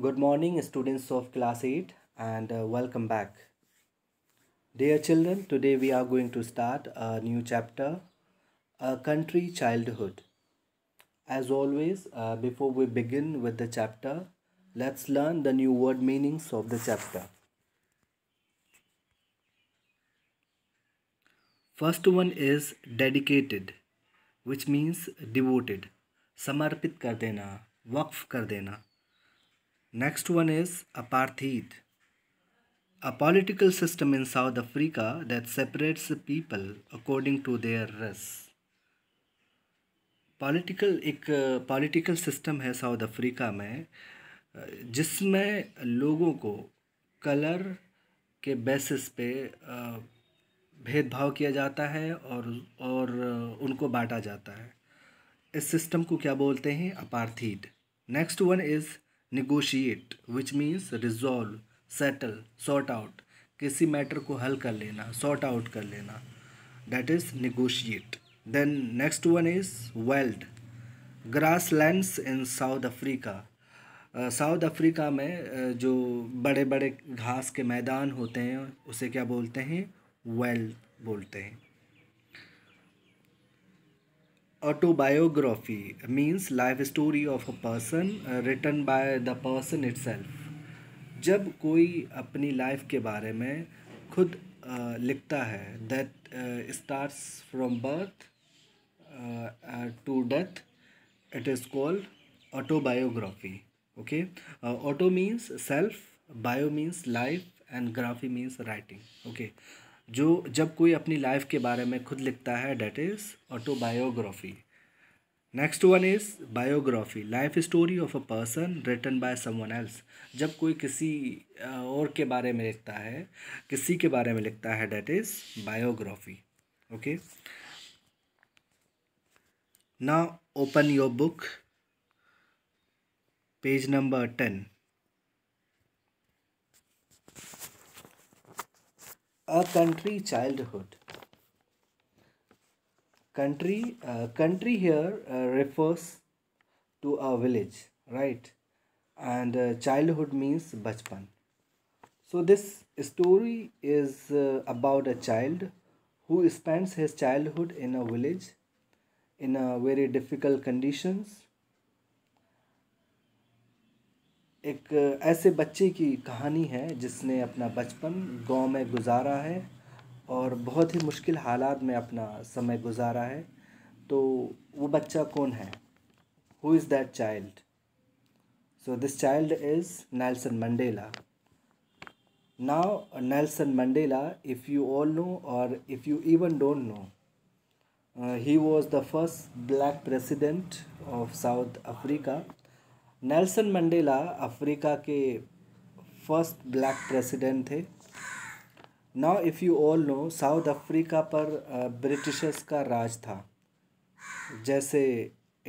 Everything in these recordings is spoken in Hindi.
Good morning students of class 8 and uh, welcome back. Dear children, today we are going to start a new chapter, A Country Childhood. As always, uh, before we begin with the chapter, let's learn the new word meanings of the chapter. First one is dedicated, which means devoted. samarpit कर देना वक्फ कर next one is apartheid, a political system in South Africa that separates people according to their race. Political एक पॉलिटिकल uh, सिस्टम है साउथ अफ्रीका में uh, जिसमें लोगों को कलर के बेसिस पे uh, भेदभाव किया जाता है और और उनको बांटा जाता है इस सिस्टम को क्या बोलते हैं apartheid next one is negotiate which means resolve settle sort out किसी मैटर को हल कर लेना सॉर्ट आउट कर लेना that is negotiate then next one is veld grasslands in South Africa South Africa में uh, जो बड़े बड़े घास के मैदान होते हैं उसे क्या बोलते हैं वेल्ड बोलते हैं autobiography means life story of a person uh, written by the person itself जब कोई अपनी लाइफ के बारे में खुद uh, लिखता है that starts from birth to death it is called autobiography okay auto means self bio means life and graphy means writing okay जो जब कोई अपनी लाइफ के बारे में खुद लिखता है that is autobiography next one is biography life story of a person written by someone else जब कोई किसी और के बारे में लिखता है किसी के बारे में लिखता है डेट इज़ बायोग्राफी ओके ना open your book page number ten a country childhood country uh, country here uh, refers to a village right and uh, childhood means bachpan so this story is uh, about a child who spends his childhood in a village in a very difficult conditions एक ऐसे बच्चे की कहानी है जिसने अपना बचपन गांव में गुजारा है और बहुत ही मुश्किल हालात में अपना समय गुजारा है तो वो बच्चा कौन है who is that child so this child is Nelson Mandela now Nelson Mandela if you all know और if you even don't know he was the first black president of South Africa Nelson Mandela Africa के फर्स्ट ब्लैक प्रेसिडेंट थे now if you all know South Africa पर ब्रिटिशर्स uh, का राज था जैसे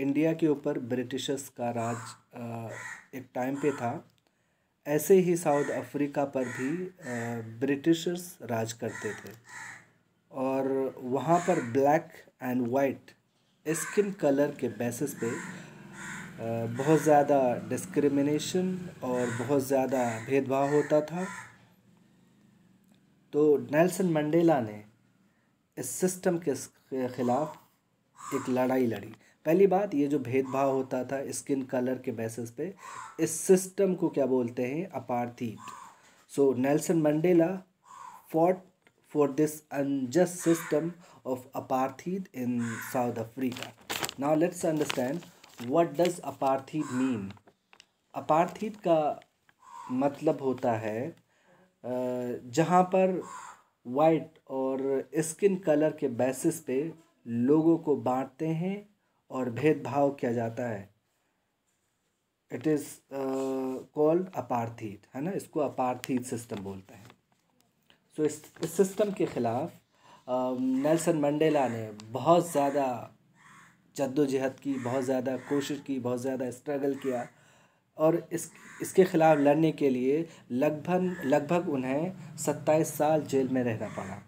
इंडिया के ऊपर ब्रिटिशर्स का राज uh, एक टाइम पे था ऐसे ही साउथ अफ्रीका पर भी ब्रिटिशर्स uh, राज करते थे और वहाँ पर black and white skin colour के बेसिस पे बहुत ज़्यादा डिस्क्रिमिनेशन और बहुत ज़्यादा भेदभाव होता था तो नेल्सन मंडेला ने इस सिस्टम के ख़िलाफ़ एक लड़ाई लड़ी पहली बात ये जो भेदभाव होता था स्किन कलर के बेसिस पे इस सिस्टम को क्या बोलते हैं apartheid so Nelson Mandela fought for this unjust system of apartheid in South Africa now let's understand what does apartheid mean apartheid का मतलब होता है जहाँ पर वाइट और स्किन कलर के बेसिस पे लोगों को बांटते हैं और भेदभाव किया जाता है इट इज़ कॉल्ड अपार्थीट है ना इसको अपार्थीट सिस्टम बोलते हैं सो so, इस सिस्टम के ख़िलाफ़ नेल्सन मंडेला ने बहुत ज़्यादा जद्दोजहद की बहुत ज़्यादा कोशिश की बहुत ज़्यादा स्ट्रगल किया और इस इसके खिलाफ लड़ने के लिए लगभग लगभग उन्हें सत्ताईस साल जेल में रहना पड़ा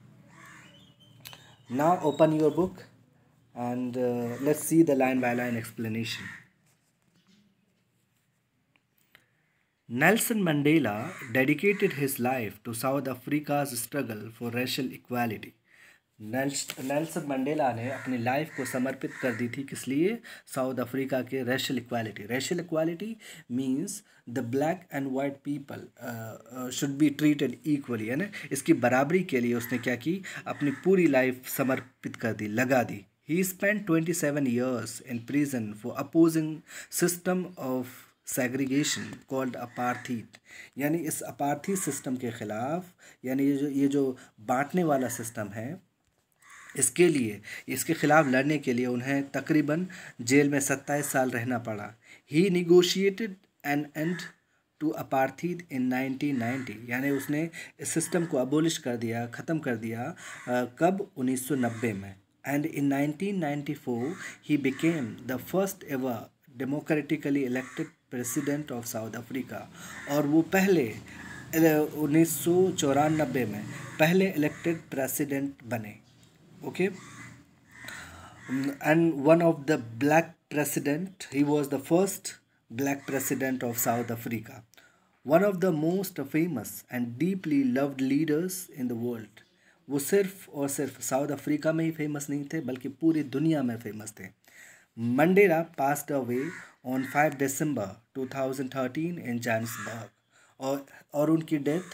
ना open your book and let's see the line by line explanation Nelson Mandela dedicated his life to South Africa's struggle for racial equality Nelson Mandela ने अपनी लाइफ को समर्पित कर दी थी किस लिए साउथ अफ्रीका के racial equality racial equality means the black and white people should be treated equally है ना इसकी बराबरी के लिए उसने क्या की अपनी पूरी लाइफ समर्पित कर दी लगा दी he spend twenty seven years in prison for opposing system of segregation called apartheid यानी इस अपार्थी सिस्टम के ख़िलाफ़ यानी ये जो ये जो बांटने वाला सिस्टम है इसके लिए इसके खिलाफ लड़ने के लिए उन्हें तकरीबन जेल में सत्ताईस साल रहना पड़ा he negotiated an end to apartheid in 1990 यानी उसने इस सिस्टम को अबोलिश कर दिया ख़त्म कर दिया कब 1990 में nineteen ninety 1994 he became the first ever democratically elected president of South Africa और वो पहले उन्नीस में पहले इलेक्टेड प्रेसिडेंट बने okay and one of the black president he was the first black president of south africa one of the most famous and deeply loved leaders in the world वो सिर्फ और सिर्फ साउथ अफ्रीका में ही फेमस नहीं थे बल्कि पूरी दुनिया में फेमस थे Mandela passed away on five December 2013 in Johannesburg और और उनकी डेथ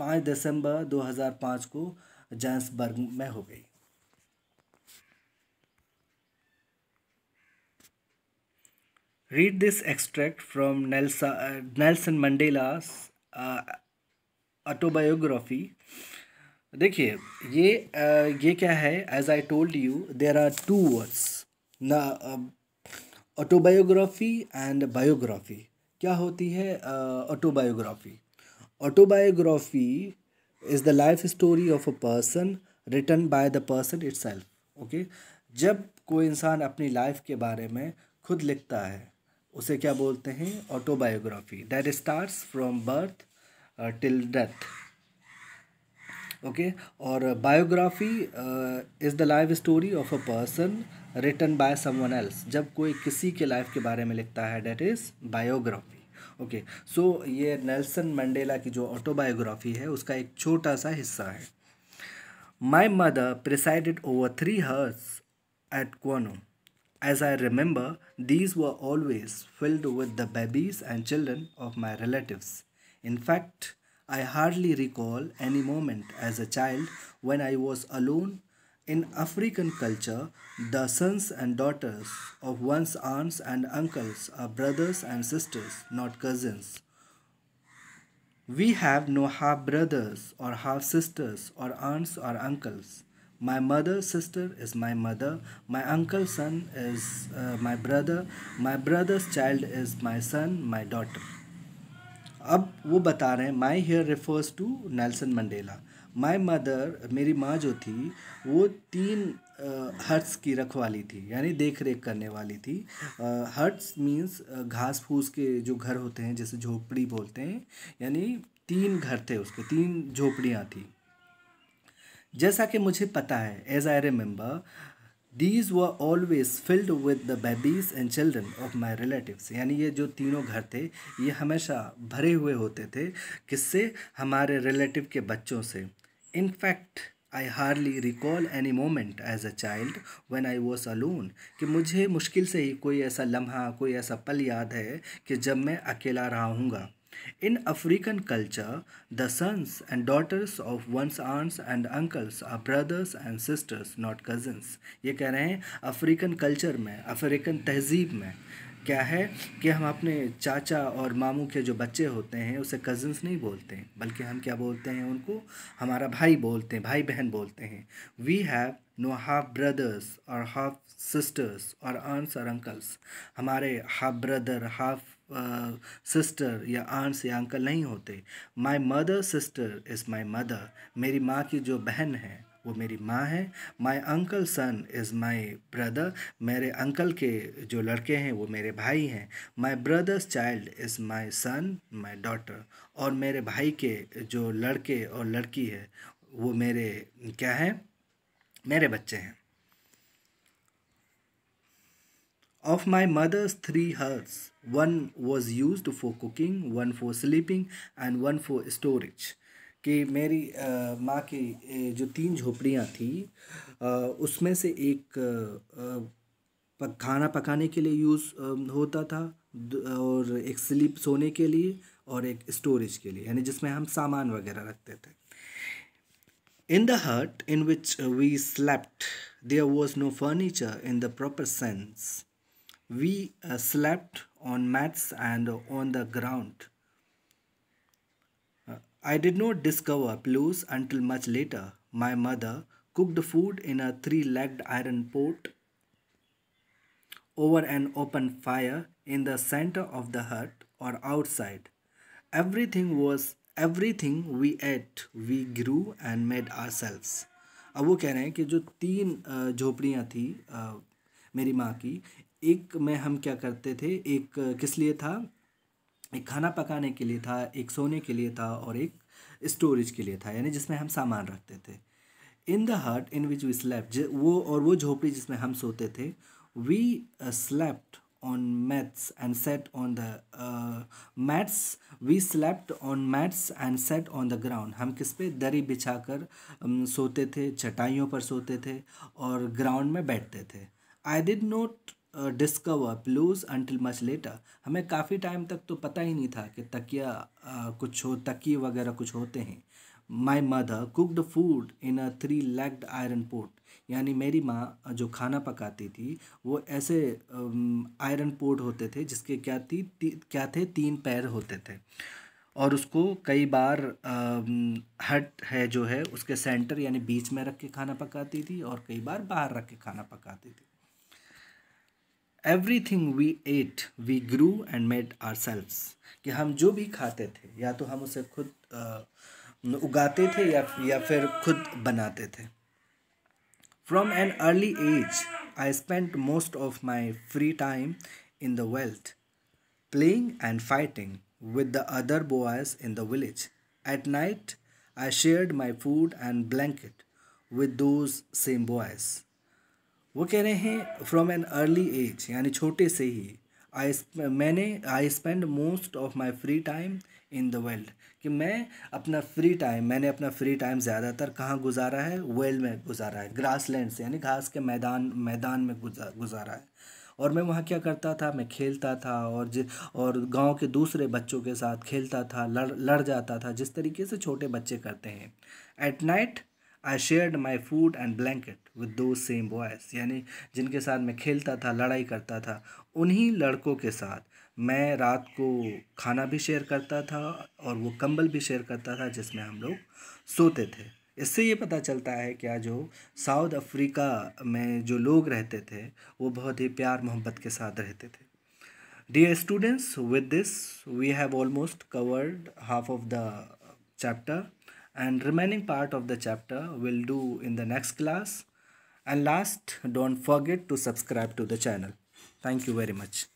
पाँच दिसंबर 2005 को जैंसबर्ग में हो गई read this extract from Nelson Mandela autobiography देखिए ये uh, ये क्या है as I told you there are two words autobiography and biography क्या होती है autobiography uh, autobiography is the life story of a person written by the person itself okay जब कोई इंसान अपनी लाइफ के बारे में खुद लिखता है उसे क्या बोलते हैं autobiography that starts from birth till death okay और biography is the life story of a person written by someone else जब कोई किसी के लाइफ के बारे में लिखता है that is biography okay so ये नेल्सन मंडेला की जो ऑटोबायोग्राफी है उसका एक छोटा सा हिस्सा है my mother presided over three huts at Qunu as I remember these were always filled with the babies and children of my relative in fact I hardly recall any moment as a child when I was alone In African culture, the sons and daughters of one's aunts and uncles are brothers and sisters, not cousins. We have no half brothers or half sisters or aunts or uncles. My mother's sister is my mother. My uncle's son is uh, my brother. My brother's child is my son, my daughter. अब वो बता रहे हैं my here refers to Nelson Mandela my mother मेरी माँ जो थी वो तीन हर्ट्स की रखवाली थी यानी देख रेख करने वाली थी हर्ट्स मीन्स घास फूस के जो घर होते हैं जैसे झोपड़ी बोलते हैं यानी तीन घर थे उसके तीन झोपड़ियाँ थी जैसा कि मुझे पता है as I remember these were always filled with the babies and children of my relatives यानी ये जो तीनों घर थे ये हमेशा भरे हुए होते थे किससे हमारे रिलेटिव के बच्चों से In fact, I hardly recall any moment as a child when I was alone कि मुझे मुश्किल से ही कोई ऐसा लम्हा कोई ऐसा पल याद है कि जब मैं अकेला रहूँगा in African culture the sons and daughters of one's aunts and uncles are brothers and sisters not cousins ये कह रहे हैं अफ्रीकन कल्चर में अफ्रीकन तहजीब में क्या है कि हम अपने चाचा और मामू के जो बच्चे होते हैं उसे कज़न्स नहीं बोलते हैं बल्कि हम क्या बोलते हैं उनको हमारा भाई बोलते हैं भाई बहन बोलते हैं we have no half brothers और हाफ सिस्टर्स और आंट्स और अंकल्स हमारे हाफ ब्रदर हाफ सिस्टर या आंट्स या अंकल नहीं होते my mother sister is my mother मेरी माँ की जो बहन है वो मेरी माँ है my uncle son is my brother मेरे अंकल के जो लड़के हैं वो मेरे भाई हैं my brother's child is my son my daughter और मेरे भाई के जो लड़के और लड़की है वो मेरे क्या है मेरे बच्चे हैं Of my mother's three hearths, one was used for cooking, one for sleeping, and one for storage. कि मेरी माँ की जो तीन झोपड़ियाँ थी उसमें से एक खाना पकाने के लिए यूज़ होता था और एक स्लीप सोने के लिए और एक स्टोरेज के लिए यानी जिसमें हम सामान वगैरह रखते थे in the hut in which we slept there was no furniture in the proper sense we slept on mats and on the ground I did not discover blues until much later. My mother cooked food in a three legged iron pot over an open fire in the center of the hut or outside. Everything was everything we ate, we grew and made ourselves. अब वो कह रहे हैं कि जो तीन झोपड़ियाँ थी मेरी माँ की एक में हम क्या करते थे एक किस लिए था एक खाना पकाने के लिए था एक सोने के लिए था और एक स्टोरेज के लिए था यानी जिसमें हम सामान रखते थे in the hut in which we slept वो और वो झोपड़ी जिसमें हम सोते थे we slept on mats and sat on the mats we we on mats and sat on the ground हम किस पे दरी कर um, सोते थे चटाइयों पर सोते थे और ग्राउंड में बैठते थे I did not discover blues until much later हमें काफ़ी टाइम तक तो पता ही नहीं था कि तकिया कुछ हो तकिए वगैरह कुछ होते हैं my mother cooked food in a three legged iron pot यानी मेरी माँ जो खाना पकाती थी वो ऐसे आयरन पोर्ट होते थे जिसके क्या थी ती, क्या थे तीन पैर होते थे और उसको कई बार हट है जो है उसके सेंटर यानी बीच में रख के खाना पकाती थी और कई बार बाहर रख के खाना पकाती थी everything we ate we grew and made ourselves कि हम जो भी खाते थे या तो हम उसे खुद उगाते थे या या फिर खुद बनाते थे from an early age I spent most of my free time in the veld playing and fighting with the other boys in the village. At night, I shared my food and blanket with those same boys. वो कह रहे हैं फ्रॉम एन अर्ली एज यानी छोटे से ही आई मैंने I spend most of my free time in the world कि मैं अपना फ्री टाइम मैंने अपना फ्री टाइम ज़्यादातर कहाँ गुजारा है वेल में गुजारा है ग्रास लैंड से यानी घास के मैदान मैदान में गुजा गुजारा है और मैं वहाँ क्या करता था मैं खेलता था और जि और गांव के दूसरे बच्चों के साथ खेलता था लड़ लड़ जाता था जिस तरीके से छोटे बच्चे करते हैं at night I shared my food and blanket with two same boys यानी जिनके साथ मैं खेलता था लड़ाई करता था उन्हीं लड़कों के साथ मैं रात को खाना भी शेयर करता था और वो कंबल भी शेयर करता था जिसमें हम लोग सोते थे इससे ये पता चलता है क्या जो साउथ अफ्रीका में जो लोग रहते थे वो बहुत ही प्यार मोहब्बत के साथ रहते थे dear students with this we have almost covered half of the chapter and remaining part of the chapter will do in the next class and last don't forget to subscribe to the channel thank you very much